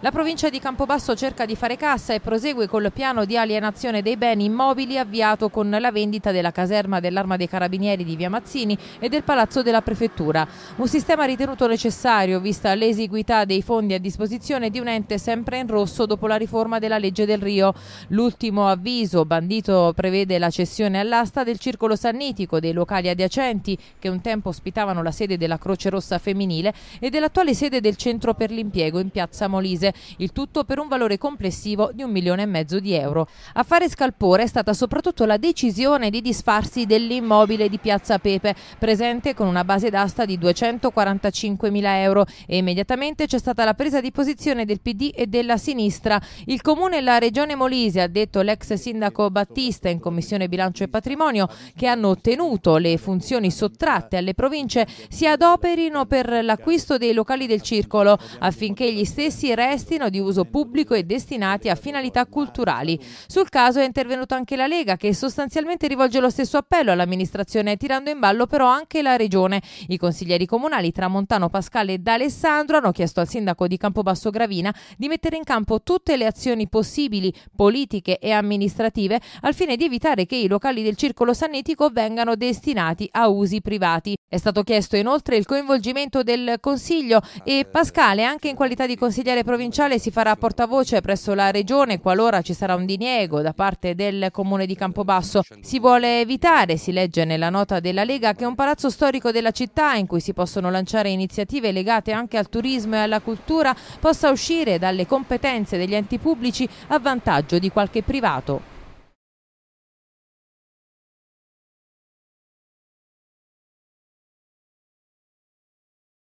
La provincia di Campobasso cerca di fare cassa e prosegue col piano di alienazione dei beni immobili avviato con la vendita della caserma dell'Arma dei Carabinieri di Via Mazzini e del Palazzo della Prefettura. Un sistema ritenuto necessario vista l'esiguità dei fondi a disposizione di un ente sempre in rosso dopo la riforma della legge del Rio. L'ultimo avviso bandito prevede la cessione all'asta del circolo sannitico, dei locali adiacenti che un tempo ospitavano la sede della Croce Rossa Femminile e dell'attuale sede del Centro per l'Impiego in piazza Molise imprese, il tutto per un valore complessivo di un milione e mezzo di euro. A fare scalpore è stata soprattutto la decisione di disfarsi dell'immobile di Piazza Pepe, presente con una base d'asta di 245 mila euro e immediatamente c'è stata la presa di posizione del PD e della sinistra. Il Comune e la Regione Molise, ha detto l'ex sindaco Battista in Commissione Bilancio e Patrimonio, che hanno ottenuto le funzioni sottratte alle province, si adoperino per l'acquisto dei locali del circolo affinché gli stessi restino destino di uso pubblico e destinati a finalità culturali. Sul caso è intervenuto anche la Lega che sostanzialmente rivolge lo stesso appello all'amministrazione tirando in ballo però anche la regione. I consiglieri comunali Tramontano, Pascale e D'Alessandro hanno chiesto al sindaco di Campobasso Gravina di mettere in campo tutte le azioni possibili, politiche e amministrative al fine di evitare che i locali del circolo sannitico vengano destinati a usi privati. È stato chiesto inoltre il coinvolgimento del Consiglio e Pascale anche in qualità di consigliere provinciale provinciale si farà portavoce presso la Regione qualora ci sarà un diniego da parte del Comune di Campobasso. Si vuole evitare, si legge nella nota della Lega, che un palazzo storico della città in cui si possono lanciare iniziative legate anche al turismo e alla cultura possa uscire dalle competenze degli enti pubblici a vantaggio di qualche privato.